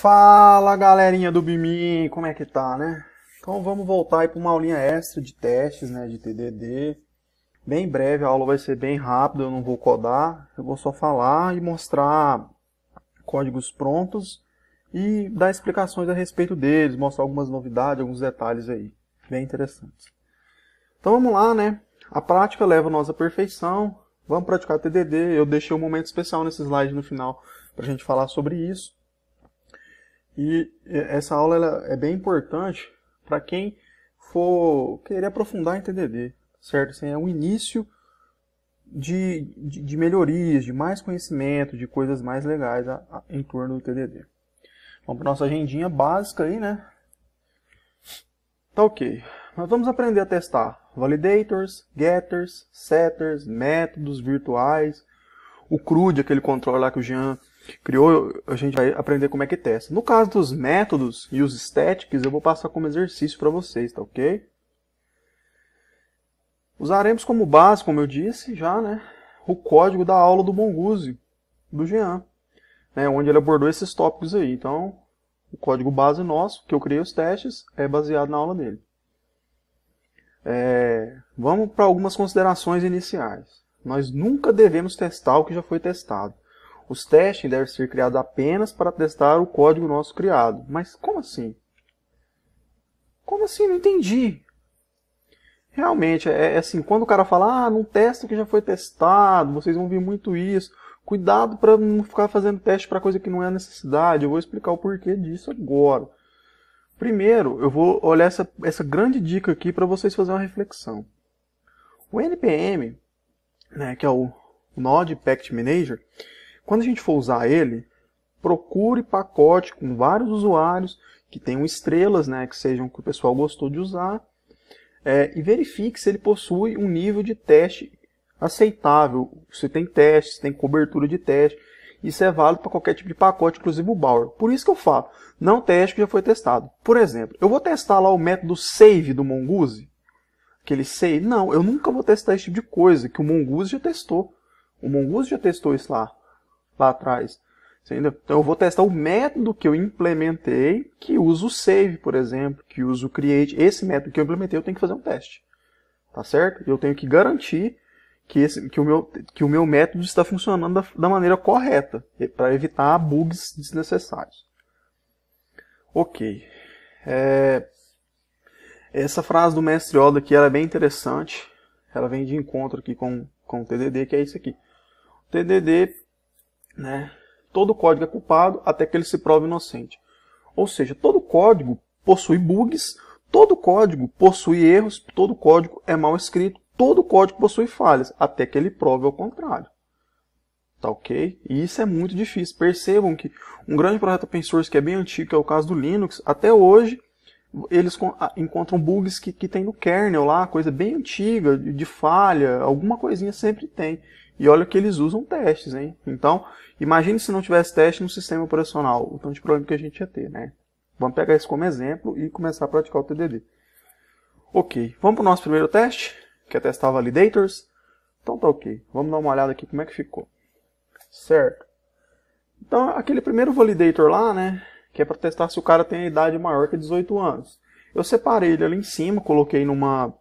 Fala galerinha do Bimim, como é que tá, né? Então vamos voltar aí para uma aulinha extra de testes, né, de TDD. Bem breve, a aula vai ser bem rápida, eu não vou codar, eu vou só falar e mostrar códigos prontos e dar explicações a respeito deles, mostrar algumas novidades, alguns detalhes aí, bem interessantes. Então vamos lá, né? A prática leva nós à perfeição. Vamos praticar TDD. Eu deixei um momento especial nesse slide no final para a gente falar sobre isso. E essa aula é bem importante para quem for querer aprofundar em TDD, certo? Assim, é um início de, de, de, melhorias, de mais conhecimento, de coisas mais legais a, a, em torno do TDD. Vamos para nossa agendinha básica aí, né? Tá ok. Nós vamos aprender a testar validators, getters, setters, métodos virtuais, o CRUD, aquele controle lá que o Jean criou, a gente vai aprender como é que testa. No caso dos métodos e os estéticos, eu vou passar como exercício para vocês, tá ok? Usaremos como base, como eu disse já, né, o código da aula do Monguzi, do Jean, né, onde ele abordou esses tópicos aí. Então, o código base nosso, que eu criei os testes, é baseado na aula dele. É, vamos para algumas considerações iniciais. Nós nunca devemos testar o que já foi testado. Os testes devem ser criados apenas para testar o código nosso criado. Mas como assim? Como assim? Não entendi. Realmente, é, é assim, quando o cara fala, ah, não testa o que já foi testado, vocês vão ver muito isso. Cuidado para não ficar fazendo teste para coisa que não é necessidade. Eu vou explicar o porquê disso agora. Primeiro, eu vou olhar essa, essa grande dica aqui para vocês fazerem uma reflexão. O NPM, né, que é o Node Package Manager, quando a gente for usar ele, procure pacote com vários usuários que tenham estrelas, né, que sejam que o pessoal gostou de usar, é, e verifique se ele possui um nível de teste aceitável, se tem teste, se tem cobertura de teste. Isso é válido para qualquer tipo de pacote, inclusive o Bower. Por isso que eu falo, não teste que já foi testado. Por exemplo, eu vou testar lá o método save do Mongoose, aquele save. Não, eu nunca vou testar esse tipo de coisa que o Mongoose já testou. O Mongoose já testou isso lá lá atrás. Entendeu? Então eu vou testar o método que eu implementei, que usa o save, por exemplo, que usa o create. Esse método que eu implementei, eu tenho que fazer um teste. Tá certo? Eu tenho que garantir que, esse, que, o, meu, que o meu método está funcionando da, da maneira correta, para evitar bugs desnecessários. Ok. É... Essa frase do mestre Oda aqui é bem interessante. Ela vem de encontro aqui com, com o TDD, que é isso aqui. O TDD né? Todo código é culpado até que ele se prove inocente. Ou seja, todo código possui bugs, todo código possui erros, todo código é mal escrito, todo código possui falhas, até que ele prove ao contrário. Tá ok? E isso é muito difícil. Percebam que um grande projeto open source que é bem antigo, que é o caso do Linux, até hoje eles ah, encontram bugs que, que tem no kernel lá, coisa bem antiga, de, de falha, alguma coisinha sempre tem. E olha que eles usam testes, hein? Então, imagine se não tivesse teste no sistema operacional, o tanto de problema que a gente ia ter, né? Vamos pegar isso como exemplo e começar a praticar o TDD. Ok, vamos para o nosso primeiro teste, que é testar validators. Então tá ok, vamos dar uma olhada aqui como é que ficou. Certo. Então, aquele primeiro validator lá, né, que é para testar se o cara tem a idade maior que 18 anos. Eu separei ele ali em cima, coloquei numa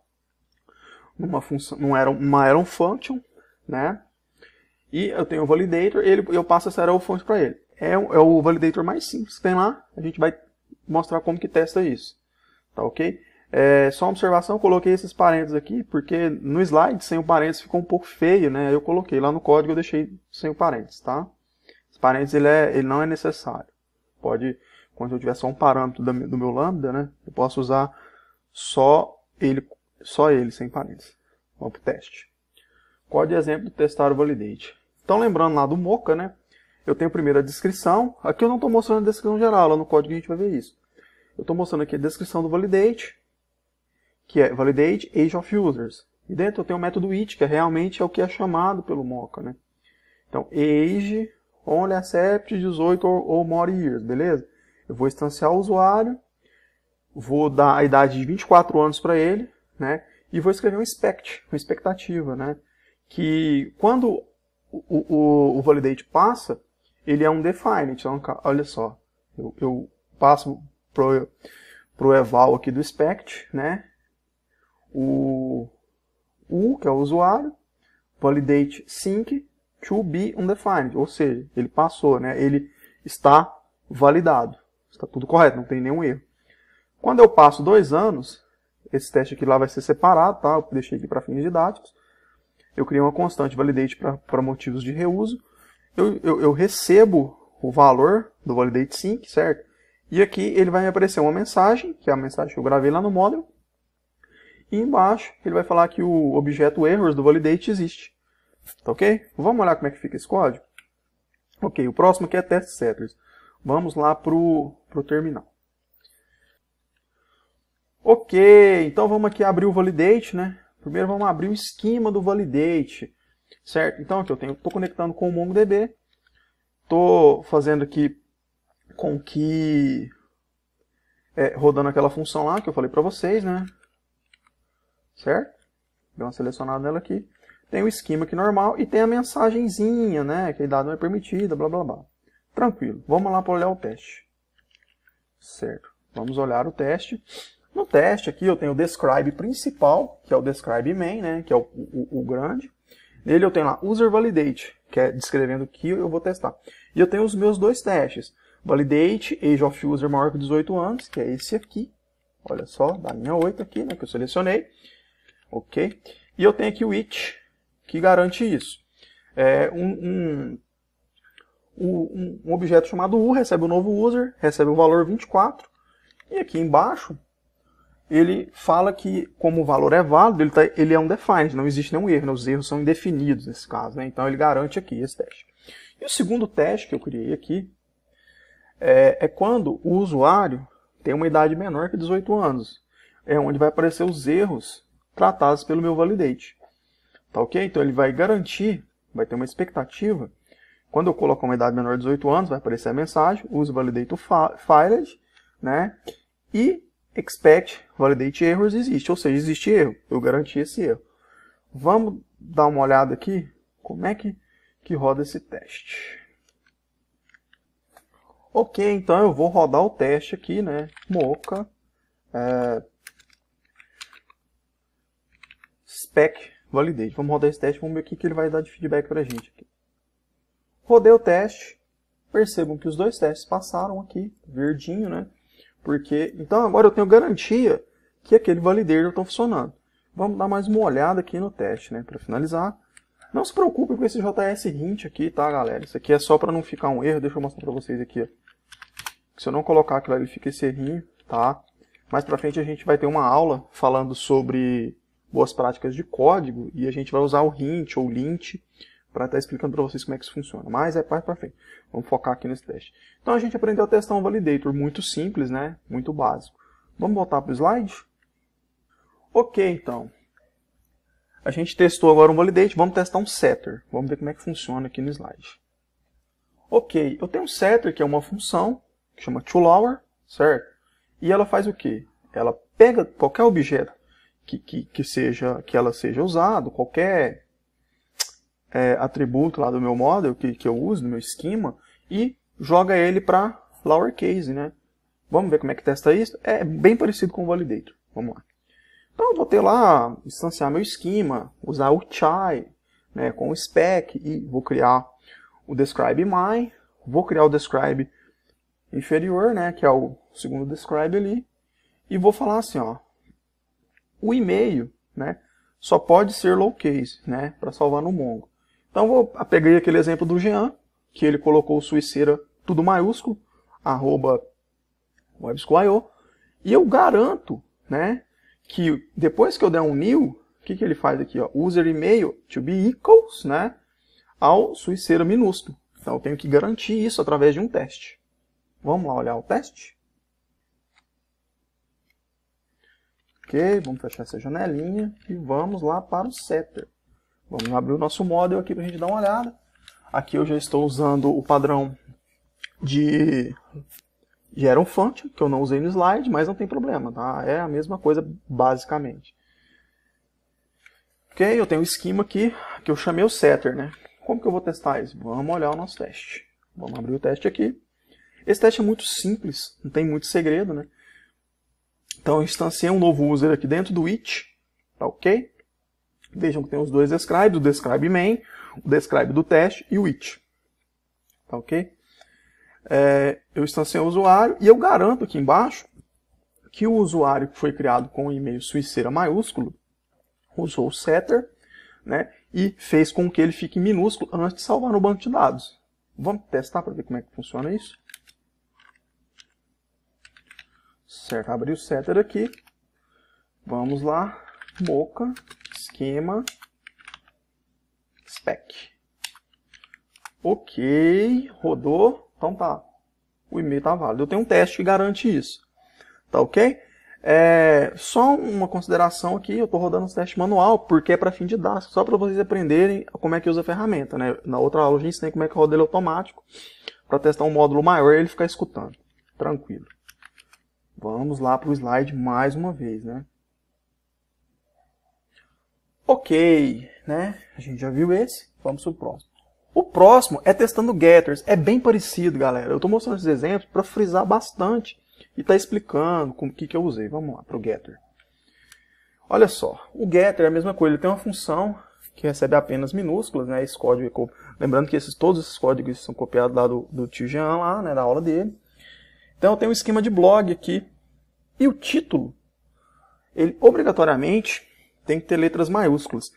numa função, não era uma era um function, né? e eu tenho o validator, ele, eu passo essa arrow fonte para ele. É, é, o validator mais simples que tem lá, a gente vai mostrar como que testa isso. Tá ok? É, só uma observação, coloquei esses parênteses aqui, porque no slide sem o parênteses ficou um pouco feio, né? Eu coloquei lá no código, eu deixei sem o parênteses, tá? Esse parênteses ele, é, ele não é necessário. Pode, quando eu tiver só um parâmetro do, do meu lambda, né? Eu posso usar só ele, só ele sem parênteses. Vamos para o teste. Código exemplo de testar o validate. Então, lembrando lá do Mocha, né? Eu tenho primeiro a descrição. Aqui eu não estou mostrando a descrição geral, lá no código a gente vai ver isso. Eu estou mostrando aqui a descrição do validate, que é validate age of users. E dentro eu tenho o método it, que é realmente é o que é chamado pelo Mocha, né? Então, age only accept 18 ou more years, beleza? Eu vou instanciar o usuário, vou dar a idade de 24 anos para ele, né? E vou escrever um expect, uma expectativa, né? Que quando o, o, o validate passa, ele é um define. Então, olha só, eu, eu passo pro, pro eval aqui do expect né? O u, que é o usuário, validate sync to be undefined, ou seja, ele passou, né? Ele está validado. Está tudo correto, não tem nenhum erro. Quando eu passo dois anos, esse teste aqui lá vai ser separado, tá? Eu deixei aqui para fins didáticos eu criei uma constante validate para motivos de reuso. Eu, eu, eu, recebo o valor do validate sync, certo? E aqui ele vai me aparecer uma mensagem, que é a mensagem que eu gravei lá no model. E embaixo ele vai falar que o objeto errors do validate existe. Tá ok? Vamos olhar como é que fica esse código? Ok, o próximo aqui é test setters. Vamos lá para o terminal. Ok, então vamos aqui abrir o validate, né? Primeiro vamos abrir o esquema do validate, certo? Então aqui eu tenho, estou conectando com o MongoDB, estou fazendo aqui com que é, rodando aquela função lá que eu falei para vocês, né? Certo? Deu uma selecionada nela aqui. Tem o esquema aqui normal e tem a mensagenzinha, né? Que a idade não é permitida, blá blá blá. Tranquilo. Vamos lá para olhar o teste. Certo. Vamos olhar o teste. No teste aqui eu tenho o describe principal, que é o describe main, né, que é o, o, o grande. Nele eu tenho lá user validate, que é descrevendo o que eu vou testar. E eu tenho os meus dois testes. Validate, age of user maior que 18 anos, que é esse aqui. Olha só, da linha 8 aqui, né, que eu selecionei. Ok. E eu tenho aqui o it, que garante isso. É um, um, um, objeto chamado u recebe o um novo user, recebe o valor 24. E aqui embaixo ele fala que, como o valor é válido, ele, tá, ele é um defined, não existe nenhum erro, né? os erros são indefinidos nesse caso, né? então ele garante aqui esse teste. E o segundo teste que eu criei aqui é, é quando o usuário tem uma idade menor que 18 anos, é onde vai aparecer os erros tratados pelo meu validate. Tá ok? Então ele vai garantir, vai ter uma expectativa, quando eu colocar uma idade menor de 18 anos, vai aparecer a mensagem, use validate filed, né? E expect validate errors existe, ou seja, existe erro, eu garanti esse erro. Vamos dar uma olhada aqui, como é que, que roda esse teste. Ok, então eu vou rodar o teste aqui, né, moca, é, spec validate. Vamos rodar esse teste, vamos ver o que, que ele vai dar de feedback para a gente. Aqui. Rodei o teste, percebam que os dois testes passaram aqui, verdinho, né, porque, então agora eu tenho garantia que aquele valideiro está funcionando. Vamos dar mais uma olhada aqui no teste, né, para finalizar. Não se preocupe com esse JS hint aqui, tá, galera? Isso aqui é só para não ficar um erro. Deixa eu mostrar para vocês aqui, Se eu não colocar aquilo, ele fica esse errinho, tá? Mais para frente a gente vai ter uma aula falando sobre boas práticas de código e a gente vai usar o hint ou lint para estar tá explicando para vocês como é que isso funciona. Mas é mais para frente. Vamos focar aqui nesse teste. Então a gente aprendeu a testar um validator muito simples, né? muito básico. Vamos voltar para o slide? Ok, então. A gente testou agora um validator. vamos testar um setter. Vamos ver como é que funciona aqui no slide. Ok, eu tenho um setter que é uma função, que chama toLower, certo? E ela faz o quê? Ela pega qualquer objeto que, que, que, seja, que ela seja usado, qualquer é, atributo lá do meu model que, que eu uso, do meu esquema, e joga ele para lowercase, né? Vamos ver como é que testa isso? É bem parecido com o validator. Vamos lá. Então eu vou ter lá, instanciar meu esquema, usar o chai né, com o spec e vou criar o describe my, vou criar o describe inferior, né, que é o segundo describe ali, e vou falar assim, ó, o e-mail, né, só pode ser low case, né, para salvar no Mongo. Então vou ah, peguei aquele exemplo do Jean, que ele colocou o suicida tudo maiúsculo, arroba websquio, e eu garanto, né, que depois que eu der um new, o que, que ele faz aqui, ó, user email to be equals, né, ao suicida minúsculo. Então eu tenho que garantir isso através de um teste. Vamos lá olhar o teste? Ok, vamos fechar essa janelinha e vamos lá para o setter. Vamos abrir o nosso model aqui para a gente dar uma olhada. Aqui eu já estou usando o padrão de gera um font, que eu não usei no slide, mas não tem problema, tá? É a mesma coisa basicamente. Ok, eu tenho o um esquema aqui, que eu chamei o setter, né? Como que eu vou testar isso? Vamos olhar o nosso teste. Vamos abrir o teste aqui. Esse teste é muito simples, não tem muito segredo, né? Então eu instanciei um novo user aqui dentro do it, tá ok? Vejam que tem os dois describes, o describe main, o describe do teste e o it. Tá ok? É, eu instanciei o usuário e eu garanto aqui embaixo que o usuário que foi criado com o e-mail suiceira maiúsculo usou o setter né, e fez com que ele fique minúsculo antes de salvar no banco de dados. Vamos testar para ver como é que funciona isso. Certo, abri o setter aqui. Vamos lá, moca esquema spec. Ok, rodou, então tá. O e-mail tá válido. Eu tenho um teste que garante isso. Tá ok? É, só uma consideração aqui, eu estou rodando o teste manual, porque é para fim de dados só para vocês aprenderem como é que usa a ferramenta. Né? Na outra aula a gente tem como é que roda ele automático, para testar um módulo maior e ele ficar escutando. Tranquilo. Vamos lá para o slide mais uma vez. Né? Ok, né? A gente já viu esse, vamos pro próximo. O próximo é testando getters, é bem parecido, galera. Eu estou mostrando esses exemplos para frisar bastante e tá explicando o que, que eu usei. Vamos lá pro getter. Olha só, o getter é a mesma coisa, ele tem uma função que recebe apenas minúsculas, né? Esse código Lembrando que esses, todos esses códigos são copiados lá do, do tio Jean, lá, né, da aula dele. Então eu tenho um esquema de blog aqui. E o título, ele obrigatoriamente tem que ter letras maiúsculas.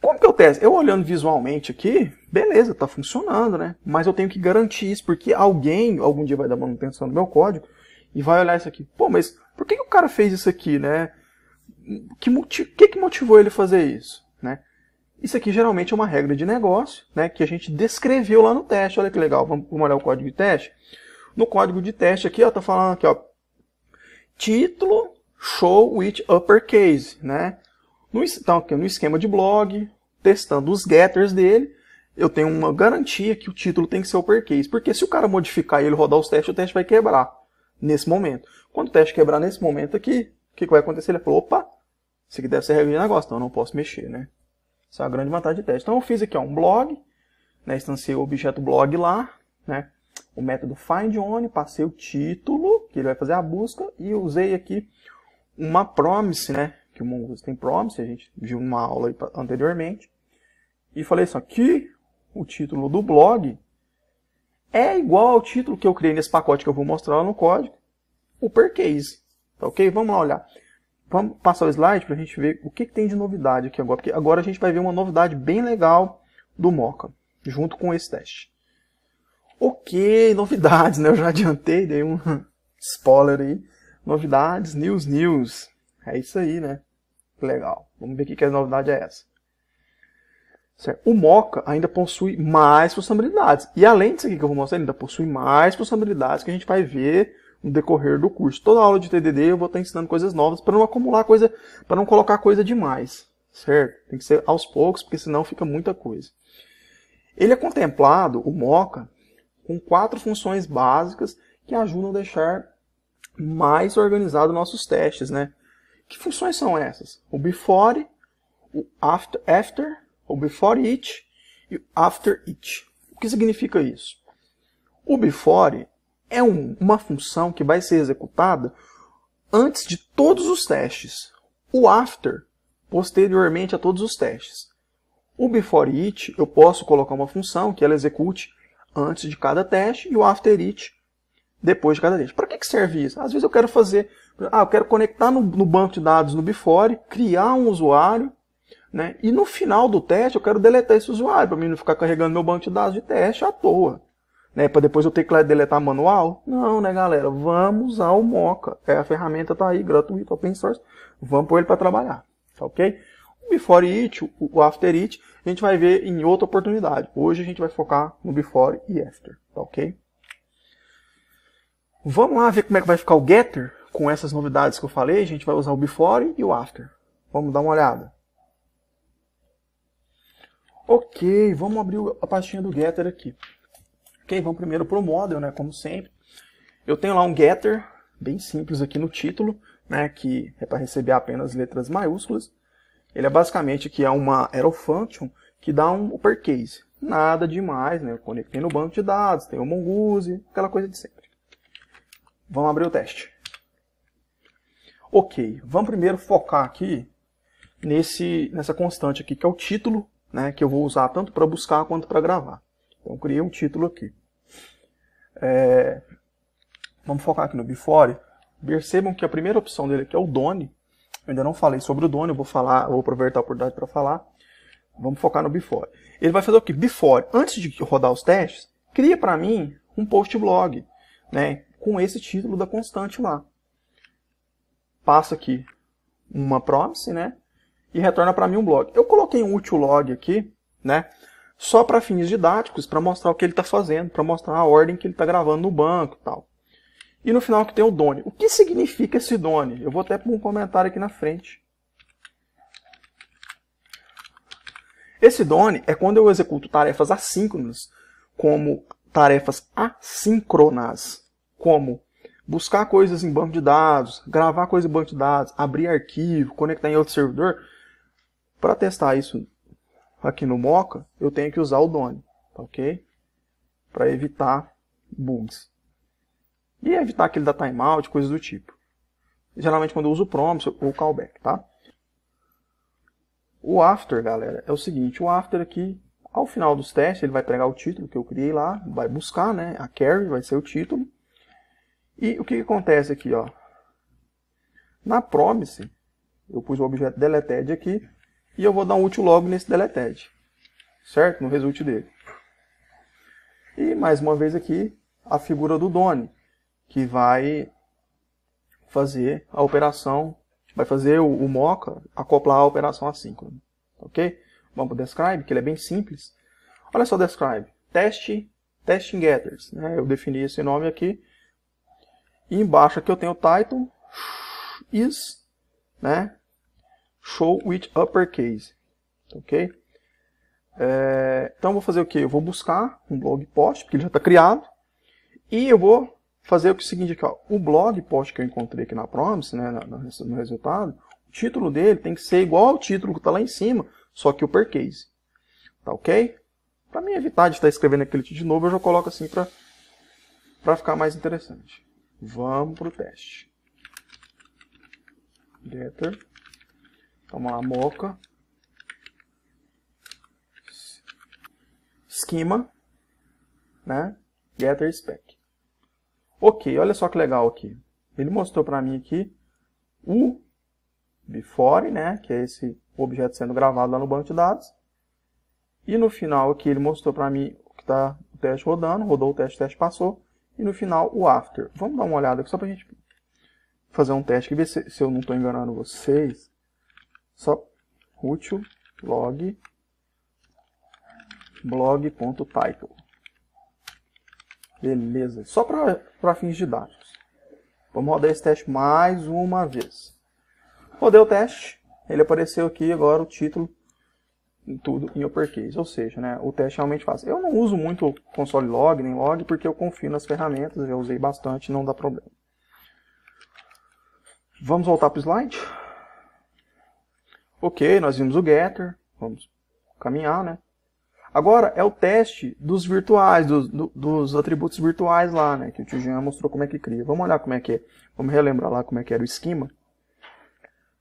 Como que eu testo? Eu olhando visualmente aqui, beleza, tá funcionando, né? Mas eu tenho que garantir isso, porque alguém algum dia vai dar manutenção no meu código e vai olhar isso aqui. Pô, mas por que, que o cara fez isso aqui, né? O que, que, que motivou ele a fazer isso, né? Isso aqui geralmente é uma regra de negócio, né? Que a gente descreveu lá no teste. Olha que legal, vamos olhar o código de teste. No código de teste aqui, ó, tá falando aqui, ó. Título, show with uppercase, né? No, então, tá aqui no esquema de blog, testando os getters dele, eu tenho uma garantia que o título tem que ser o uppercase. Porque se o cara modificar e ele rodar os testes, o teste vai quebrar nesse momento. Quando o teste quebrar nesse momento aqui, o que, que vai acontecer? Ele falou, opa, isso aqui deve ser regra de negócio, então eu não posso mexer, né? Essa é a grande vantagem de teste. Então eu fiz aqui ó, um blog, né, instanciei o objeto blog lá, né? O método findOn, passei o título, que ele vai fazer a busca, e usei aqui uma promise, né? que o Mongoose tem Promise, a gente viu numa aula anteriormente. E falei assim, aqui o título do blog é igual ao título que eu criei nesse pacote que eu vou mostrar lá no código, o Percase, Tá ok? Vamos lá olhar. Vamos passar o slide para a gente ver o que, que, tem de novidade aqui agora, porque agora a gente vai ver uma novidade bem legal do Mocha, junto com esse teste. Ok, novidades, né? Eu já adiantei, dei um spoiler aí. Novidades, news, news. É isso aí, né? Legal. Vamos ver o que a novidade é essa. Certo? O Mocha ainda possui mais funcionalidades. E além disso aqui que eu vou mostrar, ele ainda possui mais funcionalidades que a gente vai ver no decorrer do curso. Toda aula de TDD eu vou estar ensinando coisas novas para não acumular coisa, para não colocar coisa demais, certo? Tem que ser aos poucos, porque senão fica muita coisa. Ele é contemplado, o Mocha, com quatro funções básicas que ajudam a deixar mais organizado nossos testes, né? Que funções são essas? O before, o after, after o before it e o after it. O que significa isso? O before é um, uma função que vai ser executada antes de todos os testes. O after, posteriormente a todos os testes. O before it, eu posso colocar uma função que ela execute antes de cada teste e o after it depois de cada teste. Para que, que serve isso? Às vezes eu quero fazer ah, eu quero conectar no, no banco de dados no Before, criar um usuário, né? E no final do teste eu quero deletar esse usuário, para mim não ficar carregando meu banco de dados de teste à toa. Né, para depois eu ter que deletar manual? Não, né, galera? Vamos usar o Moca. É, a ferramenta está aí, gratuita, open source. Vamos pôr ele para trabalhar. Tá ok? O Before It, o After It, a gente vai ver em outra oportunidade. Hoje a gente vai focar no Before e After. Tá ok? Vamos lá ver como é que vai ficar o Getter? com essas novidades que eu falei, a gente vai usar o before e o after. Vamos dar uma olhada. Ok, vamos abrir a pastinha do getter aqui. Ok, vamos primeiro para o model, né, como sempre. Eu tenho lá um getter, bem simples aqui no título, né, que é para receber apenas letras maiúsculas. Ele é basicamente que é uma arrow function que dá um uppercase. case. Nada demais, né? Eu conectei no banco de dados, tem o Mongoose, aquela coisa de sempre. Vamos abrir o teste. Ok, vamos primeiro focar aqui nesse, nessa constante aqui, que é o título, né, que eu vou usar tanto para buscar quanto para gravar. Então, eu criei um título aqui. É, vamos focar aqui no before. Percebam que a primeira opção dele aqui é o done. Eu ainda não falei sobre o done, eu vou falar, eu vou aproveitar a oportunidade para falar. Vamos focar no before. Ele vai fazer o que? Before, antes de rodar os testes, cria para mim um post blog, né, com esse título da constante lá passa aqui uma promise, né? E retorna para mim um blog. Eu coloquei um útil log aqui, né? Só para fins didáticos, para mostrar o que ele está fazendo, para mostrar a ordem que ele está gravando no banco e tal. E no final que tem o done. O que significa esse done? Eu vou até para um comentário aqui na frente. Esse done é quando eu executo tarefas assíncronas, como tarefas assíncronas, como buscar coisas em banco de dados, gravar coisas em banco de dados, abrir arquivo, conectar em outro servidor. Para testar isso aqui no Mocha, eu tenho que usar o Done, ok? Para evitar bugs. E evitar aquele da timeout, coisas do tipo. Geralmente quando eu uso o prompt ou callback, tá? O after, galera, é o seguinte, o after aqui, ao final dos testes, ele vai pegar o título que eu criei lá, vai buscar, né, a carry vai ser o título, e o que, que acontece aqui? Ó? Na promise, eu pus o objeto deleted aqui, e eu vou dar um útil log nesse deleted, certo? No result dele. E, mais uma vez aqui, a figura do done, que vai fazer a operação, vai fazer o, o moca acoplar a operação assíncrona, ok? Vamos para o describe, que ele é bem simples. Olha só o describe, teste, testing getters, né? eu defini esse nome aqui, e embaixo aqui eu tenho o title is, né? Show with uppercase, ok? É, então vou fazer o que? Eu vou buscar um blog post, porque ele já está criado, e eu vou fazer é o seguinte aqui, ó, o blog post que eu encontrei aqui na Promise, né, no resultado, o título dele tem que ser igual ao título que está lá em cima, só que o per case, tá ok? Para mim evitar de estar tá escrevendo aquele título de novo, eu já coloco assim para ficar mais interessante. Vamos para o teste. Getter. Vamos lá, moca. Schema. Né? Getter spec. Ok, olha só que legal aqui. Ele mostrou para mim aqui o before, né? Que é esse objeto sendo gravado lá no banco de dados. E no final aqui ele mostrou para mim que está o teste rodando, rodou o teste, o teste passou e no final o after. Vamos dar uma olhada aqui só para a gente fazer um teste e ver se, se eu não estou enganando vocês. Só útil log blog.title. Beleza, só para fins didáticos. Vamos rodar esse teste mais uma vez. Rodei o teste, ele apareceu aqui agora o título em tudo em uppercase, ou seja, né, o teste é realmente faz. Eu não uso muito console log nem log porque eu confio nas ferramentas, já usei bastante, não dá problema. Vamos voltar para o slide. Ok, nós vimos o getter, vamos caminhar, né? Agora é o teste dos virtuais, dos, do, dos atributos virtuais lá, né? Que o tio Jean mostrou como é que cria. Vamos olhar como é que é. Vamos relembrar lá como é que era o esquema.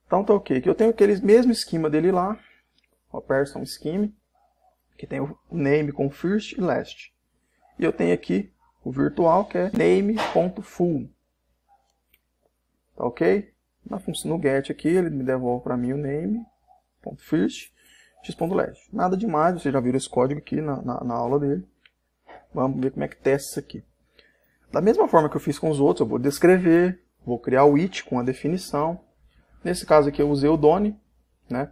Então tá ok, que eu tenho aquele mesmo esquema dele lá, uma person scheme, que tem o name com first e last. E eu tenho aqui o virtual, que é name.full. Tá ok? Na função no get aqui, ele me devolve para mim o name.first, x.last. Nada demais, você já viu esse código aqui na, na, na aula dele. Vamos ver como é que testa isso aqui. Da mesma forma que eu fiz com os outros, eu vou descrever, vou criar o it com a definição. Nesse caso aqui eu usei o done, né?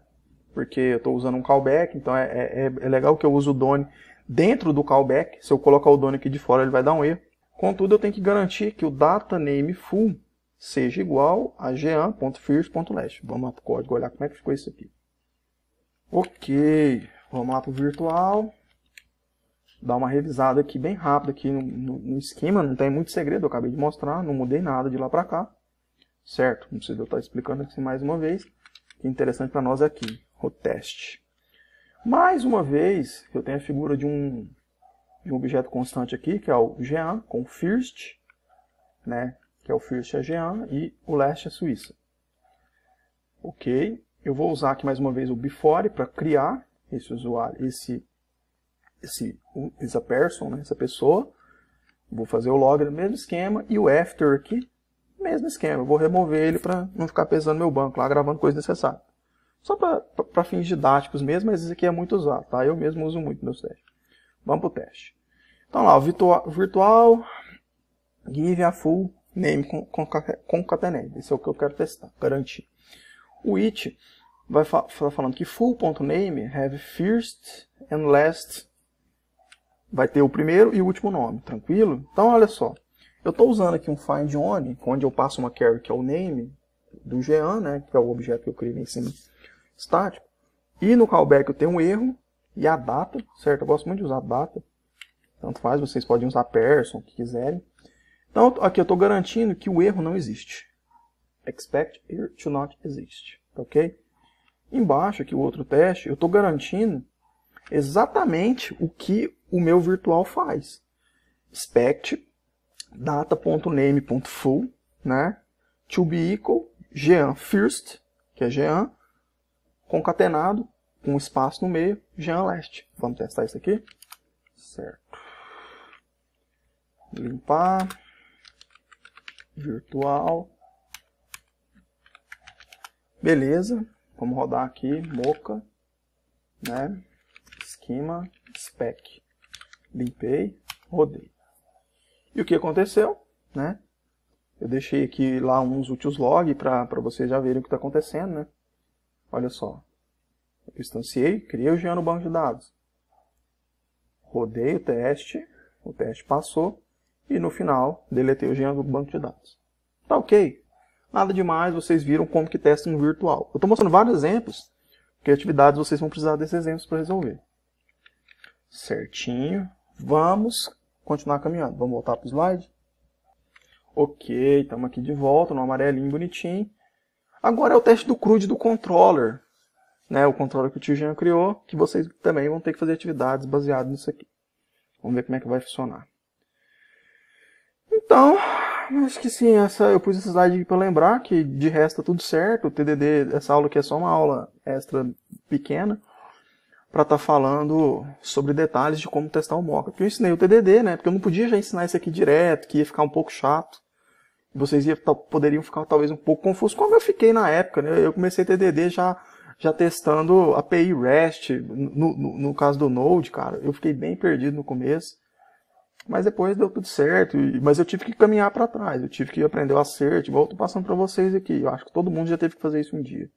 porque eu estou usando um callback, então é, é, é, é, legal que eu uso o done dentro do callback. Se eu colocar o done aqui de fora, ele vai dar um erro. Contudo, eu tenho que garantir que o data name full seja igual a gean.first.last. Vamos lá para o código olhar como é que ficou isso aqui. Ok, vamos lá para o virtual. Dar uma revisada aqui bem rápida aqui no, no, no esquema, não tem muito segredo, eu acabei de mostrar, não mudei nada de lá para cá. Certo, não precisa eu estar explicando aqui mais uma vez. O que é interessante para nós é aqui, o teste. Mais uma vez, eu tenho a figura de um, de um objeto constante aqui, que é o Jean, com first, né, que é o first é Jean, e o last é Suíça. Ok, eu vou usar aqui mais uma vez o before para criar esse usuário, esse, esse, essa person, né, essa pessoa. Vou fazer o log no mesmo esquema e o after aqui, mesmo esquema. Eu vou remover ele para não ficar pesando meu banco lá, gravando coisa necessária. Só para fins didáticos mesmo, mas isso aqui é muito usado, tá? Eu mesmo uso muito meus testes. Vamos para o teste. Então lá, o virtual, virtual give a full name concatenate. Esse é o que eu quero testar, garantir. O it vai fa tá falando que full.name have first and last. Vai ter o primeiro e o último nome, tranquilo? Então olha só, eu estou usando aqui um find only, onde eu passo uma carry que é o name do Jean, né, que é o objeto que eu criei em cima estático. E no callback eu tenho um erro e a data, certo? Eu gosto muito de usar data. Tanto faz, vocês podem usar person, o que quiserem. Então, aqui eu estou garantindo que o erro não existe. Expect error to not exist, ok? Embaixo, aqui o outro teste, eu estou garantindo exatamente o que o meu virtual faz. Expect data.name.full, né? To be equal, Jean first, que é Jean, concatenado, com um espaço no meio, Jean Leste. Vamos testar isso aqui. Certo. Limpar. Virtual. Beleza. Vamos rodar aqui, moca, né? Esquema, spec. Limpei, rodei. E o que aconteceu, né? Eu deixei aqui lá uns últimos log para vocês já verem o que está acontecendo, né? Olha só. Eu instanciei, criei o Jean no banco de dados. Rodei o teste, o teste passou, e no final deletei o Jean do banco de dados. Tá ok. Nada demais, vocês viram como que testa um virtual. Eu estou mostrando vários exemplos, porque atividades vocês vão precisar desses exemplos para resolver. Certinho. Vamos continuar caminhando. Vamos voltar para o slide. Ok, estamos aqui de volta no amarelinho bonitinho. Agora é o teste do CRUD do controller, né? O controller que o tio Jean criou, que vocês também vão ter que fazer atividades baseadas nisso aqui. Vamos ver como é que vai funcionar. Então, acho que sim, essa, eu pus esse slide aqui para lembrar que de resto tá tudo certo. O TDD, essa aula aqui é só uma aula extra pequena para estar tá falando sobre detalhes de como testar o mock. Porque eu ensinei o TDD, né? Porque eu não podia já ensinar isso aqui direto, que ia ficar um pouco chato vocês ia, poderiam ficar talvez um pouco confusos, como eu fiquei na época, né? Eu comecei TDD já, já testando API REST, no, no, no, caso do Node, cara, eu fiquei bem perdido no começo, mas depois deu tudo certo, mas eu tive que caminhar para trás, eu tive que aprender o acerto, igual eu tô passando para vocês aqui, eu acho que todo mundo já teve que fazer isso um dia.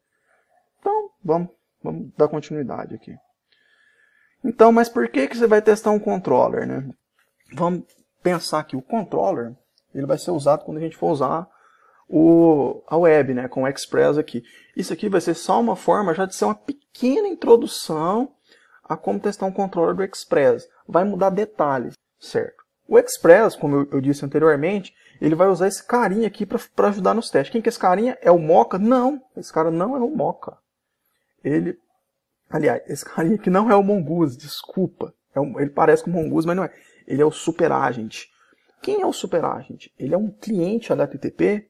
Então, vamos, vamos dar continuidade aqui. Então, mas por que, que você vai testar um controller, né? Vamos pensar que o controller ele vai ser usado quando a gente for usar o, a web, né, com o Express aqui. Isso aqui vai ser só uma forma já de ser uma pequena introdução a como testar um controller do Express. Vai mudar detalhes, certo? O Express, como eu, eu disse anteriormente, ele vai usar esse carinha aqui para ajudar nos testes. Quem que é esse carinha? É o Mocha? Não, esse cara não é o Mocha. Ele, aliás, esse carinha aqui não é o Mongoose, desculpa. É um, ele parece com o Mongoose, mas não é. Ele é o Super Agent. Quem é o superagent? Ele é um cliente HTTP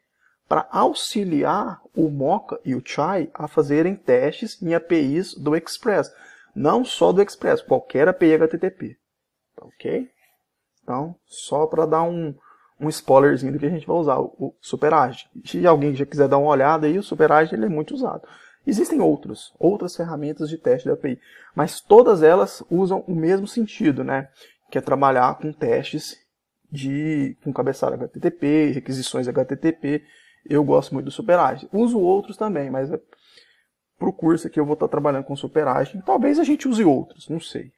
para auxiliar o Mocha e o Chai a fazerem testes em APIs do Express. Não só do Express, qualquer API HTTP. Tá ok? Então, só para dar um, um spoilerzinho do que a gente vai usar, o Superagent. Se alguém já quiser dar uma olhada aí, o Superagent ele é muito usado. Existem outros, outras ferramentas de teste da API, mas todas elas usam o mesmo sentido, né? Que é trabalhar com testes de com cabeçalho HTTP, requisições HTTP. Eu gosto muito do Superagem. Uso outros também, mas é, para o curso aqui eu vou estar tá trabalhando com Superagem. Talvez a gente use outros, não sei.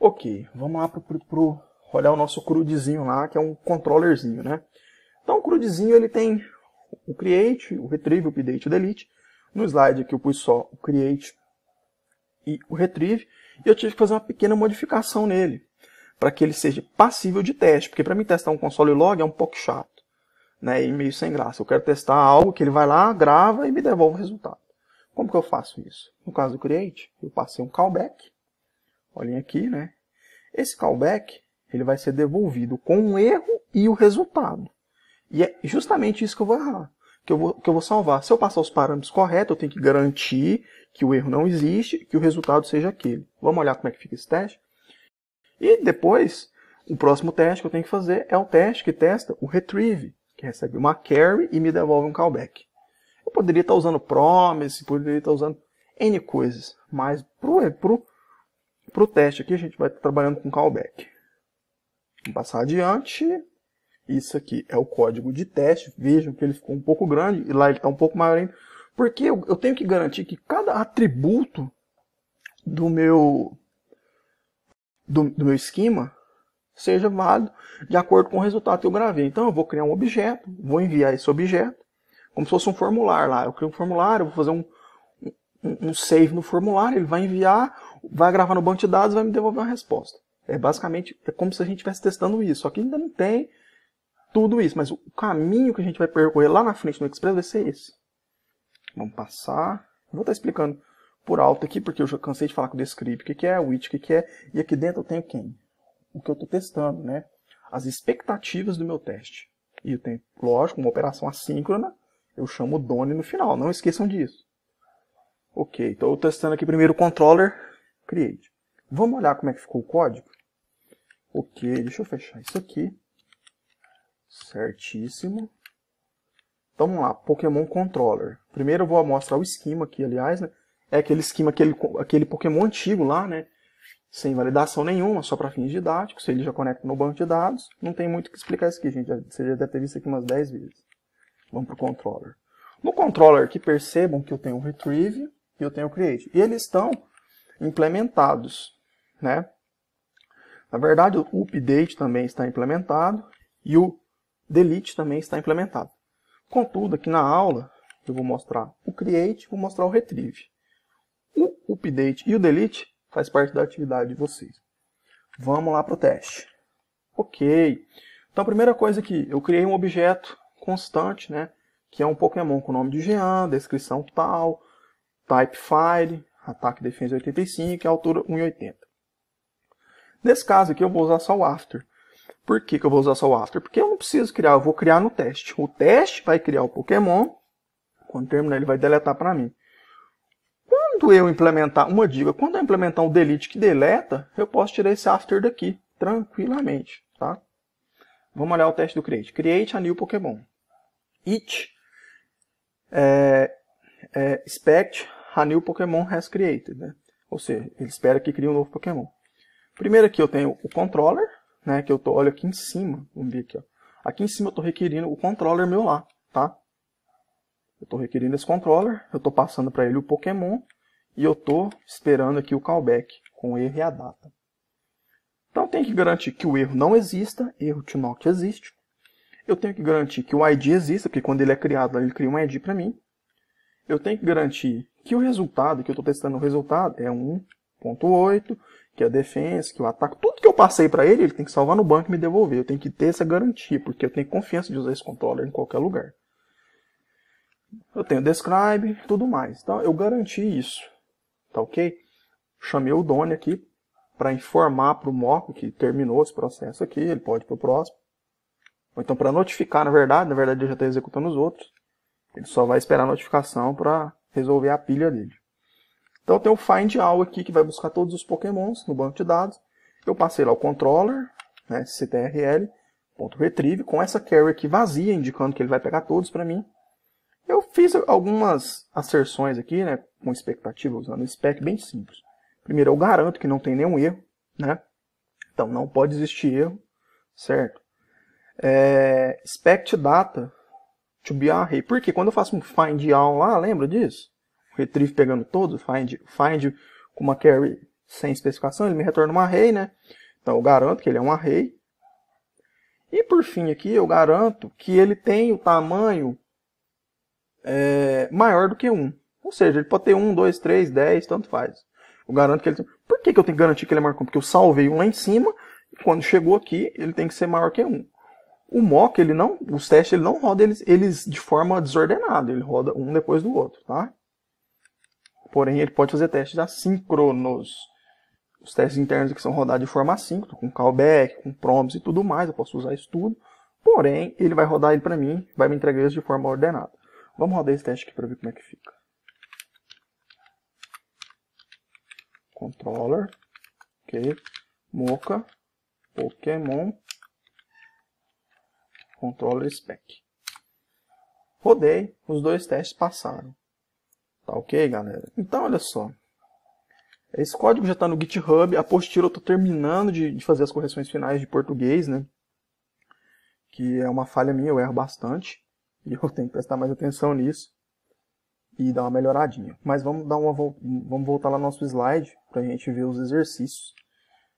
Ok, vamos lá para olhar o nosso crudezinho lá, que é um controllerzinho, né? Então o crudezinho ele tem o create, o retrieve, o update, o delete. No slide aqui eu pus só o create e o retrieve, e eu tive que fazer uma pequena modificação nele para que ele seja passível de teste, porque para mim testar um console log é um pouco chato, né, e meio sem graça. Eu quero testar algo que ele vai lá, grava e me devolve o resultado. Como que eu faço isso? No caso do Create, eu passei um callback, olhem aqui, né, esse callback ele vai ser devolvido com um erro e o resultado. E é justamente isso que eu vou errar, que eu vou, que eu vou salvar. Se eu passar os parâmetros corretos, eu tenho que garantir que o erro não existe, que o resultado seja aquele. Vamos olhar como é que fica esse teste? E depois, o próximo teste que eu tenho que fazer é o teste que testa o retrieve, que recebe uma carry e me devolve um callback. Eu poderia estar usando promise, poderia estar usando N coisas, mas pro, pro, pro teste aqui a gente vai estar trabalhando com callback. Vamos passar adiante. Isso aqui é o código de teste. Vejam que ele ficou um pouco grande e lá ele está um pouco maior ainda. Porque eu, eu tenho que garantir que cada atributo do meu do, do meu esquema seja válido de acordo com o resultado que eu gravei. Então eu vou criar um objeto, vou enviar esse objeto, como se fosse um formulário lá. Eu crio um formulário, vou fazer um, um, um save no formulário, ele vai enviar, vai gravar no banco de dados vai me devolver uma resposta. É basicamente é como se a gente estivesse testando isso, só que ainda não tem tudo isso, mas o caminho que a gente vai percorrer lá na frente no Express vai ser esse. Vamos passar. Vou estar explicando por alto aqui, porque eu já cansei de falar com o Descript, o que, que é, o It, o que, que é, e aqui dentro eu tenho quem? O que eu estou testando, né? As expectativas do meu teste. E eu tenho, lógico, uma operação assíncrona, eu chamo o done no final, não esqueçam disso. Ok, estou testando aqui primeiro o controller, create. Vamos olhar como é que ficou o código? Ok, deixa eu fechar isso aqui. Certíssimo. Então vamos lá, Pokémon Controller. Primeiro eu vou mostrar o esquema aqui, aliás, né? é aquele esquema, aquele, aquele Pokémon antigo lá, né? Sem validação nenhuma, só para fins didáticos, ele já conecta no banco de dados. Não tem muito o que explicar isso aqui, gente. Você já deve ter visto aqui umas 10 vezes. Vamos para o controller. No controller que percebam que eu tenho o retrieve e eu tenho o create. E eles estão implementados, né? Na verdade, o update também está implementado e o delete também está implementado. Contudo, aqui na aula, eu vou mostrar o create, vou mostrar o retrieve o update e o delete faz parte da atividade de vocês. Vamos lá para o teste. Ok. Então a primeira coisa aqui, eu criei um objeto constante, né? Que é um Pokémon com o nome de Jean, descrição tal, type file, ataque e defesa 85 e altura 1,80. Nesse caso aqui eu vou usar só o after. Por que, que eu vou usar só o after? Porque eu não preciso criar, eu vou criar no teste. O teste vai criar o Pokémon, quando terminar ele vai deletar para mim. Quando eu implementar uma diva, quando eu implementar um delete que deleta, eu posso tirar esse after daqui, tranquilamente, tá? Vamos olhar o teste do create. Create a new Pokémon. It é, é, expect a new Pokémon has created, né? Ou seja, ele espera que crie um novo Pokémon. Primeiro aqui eu tenho o controller, né? Que eu tô, olha aqui em cima, vamos ver aqui, ó. Aqui em cima eu tô requerindo o controller meu lá, tá? Eu estou requerindo esse controller, eu estou passando para ele o Pokémon e eu estou esperando aqui o callback com o erro e a data. Então eu tenho que garantir que o erro não exista, erro to not existe. Eu tenho que garantir que o ID exista, porque quando ele é criado, ele cria um ID para mim. Eu tenho que garantir que o resultado, que eu estou testando o resultado, é 1.8, que é a defesa, que o ataque, tudo que eu passei para ele, ele tem que salvar no banco e me devolver. Eu tenho que ter essa garantia, porque eu tenho confiança de usar esse controller em qualquer lugar eu tenho describe, tudo mais. Então eu garanti isso, tá ok? Chamei o Doni aqui para informar para o mock que terminou esse processo aqui, ele pode ir para o próximo. Ou então para notificar, na verdade, na verdade ele já está executando os outros. Ele só vai esperar a notificação para resolver a pilha dele. Então tem o find all aqui que vai buscar todos os pokémons no banco de dados. Eu passei lá o controller, né, ctrl.retrieve, com essa carry aqui vazia, indicando que ele vai pegar todos para mim. Eu fiz algumas acerções aqui, né, com expectativa, usando o spec bem simples. Primeiro, eu garanto que não tem nenhum erro, né? Então, não pode existir erro, certo? É, expect data to be array. Porque quando eu faço um find all lá, lembra disso? retrieve pegando todos, find, find com uma carry sem especificação, ele me retorna um array, né? Então, eu garanto que ele é um array. E por fim aqui, eu garanto que ele tem o tamanho é, maior do que 1. Ou seja, ele pode ter 1, 2, 3, 10, tanto faz. Eu garanto que ele tem... Por que, que eu tenho que garantir que ele é maior que 1? Porque eu salvei um lá em cima e quando chegou aqui, ele tem que ser maior que 1. O mock, ele não, os testes ele não roda eles, eles de forma desordenada, ele roda um depois do outro, tá? Porém, ele pode fazer testes assíncronos. Os testes internos que são rodados de forma assíncrona, com callback, com prompts e tudo mais, eu posso usar isso tudo. Porém, ele vai rodar ele para mim, vai me entregar isso de forma ordenada. Vamos rodar esse teste aqui para ver como é que fica. Controller, ok, Mocha, Pokémon, Controller Spec. Rodei, os dois testes passaram. Tá ok, galera? Então, olha só. Esse código já está no GitHub, a apostila eu estou terminando de, de fazer as correções finais de português, né? Que é uma falha minha, eu erro bastante. E eu tenho que prestar mais atenção nisso e dar uma melhoradinha. Mas vamos dar uma vamos voltar lá no nosso slide para a gente ver os exercícios.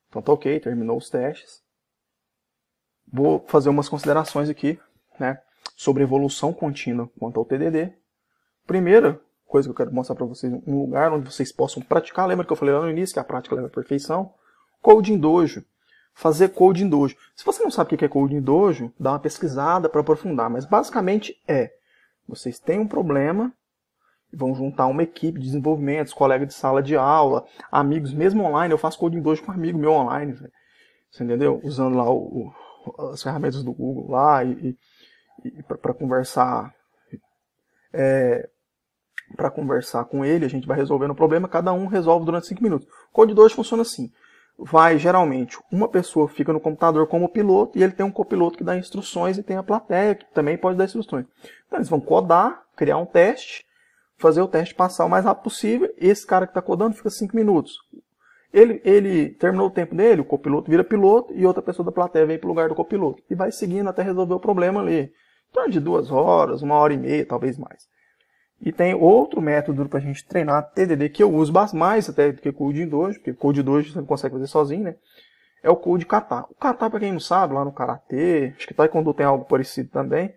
Então tá ok, terminou os testes. Vou fazer umas considerações aqui, né, sobre evolução contínua quanto ao TDD. Primeira coisa que eu quero mostrar para vocês, um lugar onde vocês possam praticar. Lembra que eu falei lá no início que a prática leva à perfeição? Code em dojo fazer code em dojo. Se você não sabe o que é code em dojo, dá uma pesquisada para aprofundar, mas basicamente é, vocês têm um problema, vão juntar uma equipe de desenvolvimento, colegas de sala de aula, amigos, mesmo online, eu faço code em dojo com um amigo meu online, véio. você entendeu? Usando lá o, o, as ferramentas do Google lá e, e, e para conversar é, para conversar com ele, a gente vai resolvendo o problema, cada um resolve durante 5 minutos. Code em dojo funciona assim vai geralmente uma pessoa fica no computador como piloto e ele tem um copiloto que dá instruções e tem a plateia que também pode dar instruções. Então eles vão codar, criar um teste, fazer o teste passar o mais rápido possível. Esse cara que está codando fica 5 minutos. Ele, ele terminou o tempo dele, o copiloto vira piloto e outra pessoa da plateia vem para o lugar do copiloto e vai seguindo até resolver o problema ali. Então é de duas horas, uma hora e meia, talvez mais. E tem outro método para a gente treinar TDD que eu uso mais até do que Code 2, porque Code 2 você não consegue fazer sozinho, né? É o Code Kata. O Kata, para quem não sabe, lá no Karatê, acho que Taekwondo tem algo parecido também,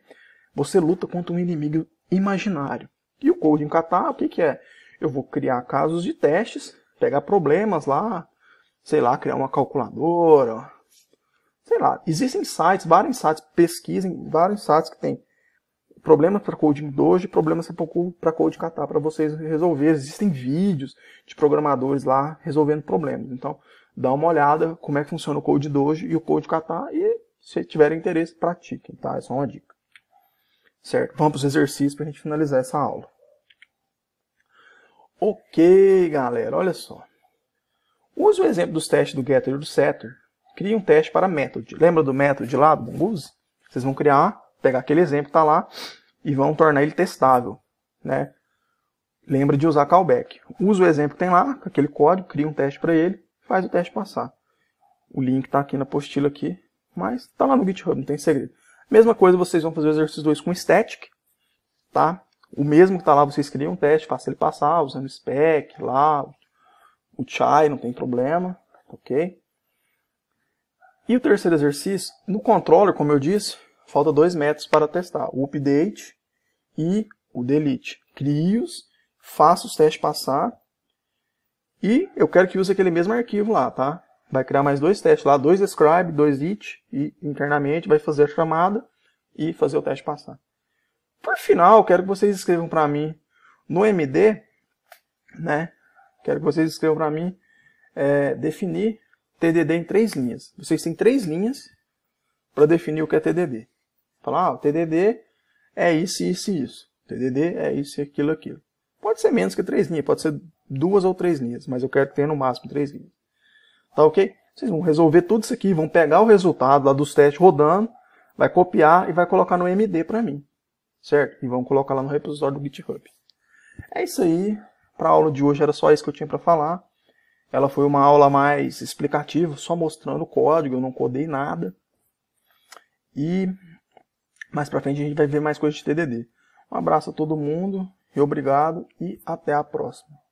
você luta contra um inimigo imaginário. E o Code Kata, o que, que é? Eu vou criar casos de testes, pegar problemas lá, sei lá, criar uma calculadora, sei lá. Existem sites, vários sites, pesquisem vários sites que tem problemas para Coding Dojo e problemas para Code Catar para vocês resolver. Existem vídeos de programadores lá resolvendo problemas. Então, dá uma olhada como é que funciona o Code Dojo e o Code Catar e se tiverem interesse, pratiquem, tá? É só uma dica. Certo, vamos para os exercícios para a gente finalizar essa aula. Ok, galera, olha só. Use o exemplo dos testes do getter e do setter. Crie um teste para method. Lembra do method lá do use Vocês vão criar pegar aquele exemplo que está lá e vão tornar ele testável. Né? Lembra de usar callback. Usa o exemplo que tem lá, aquele código, cria um teste para ele, faz o teste passar. O link está aqui na apostila aqui, mas está lá no GitHub, não tem segredo. Mesma coisa, vocês vão fazer o exercício 2 com static, tá? O mesmo que está lá, vocês criam um teste, façam ele passar, usando o spec lá, o chai, não tem problema, ok? E o terceiro exercício, no controller, como eu disse, falta dois métodos para testar, o update e o delete. Crio-os, faço os testes passar e eu quero que use aquele mesmo arquivo lá, tá? Vai criar mais dois testes lá, dois describe, dois it e internamente vai fazer a chamada e fazer o teste passar. Por final, quero que vocês escrevam para mim no MD, né? Quero que vocês escrevam para mim é, definir TDD em três linhas. Vocês têm três linhas para definir o que é TDD. Falar, ah, o TDD é isso, isso e isso. O TDD é isso, aquilo, aquilo. Pode ser menos que três linhas, pode ser duas ou três linhas, mas eu quero que tenha no máximo três linhas. Tá ok? Vocês vão resolver tudo isso aqui, vão pegar o resultado lá dos testes rodando, vai copiar e vai colocar no MD para mim. Certo? E vão colocar lá no repositório do GitHub. É isso aí. Para a aula de hoje era só isso que eu tinha para falar. Ela foi uma aula mais explicativa, só mostrando o código, eu não codei nada. E mais pra frente a gente vai ver mais coisas de TDD. Um abraço a todo mundo e obrigado e até a próxima.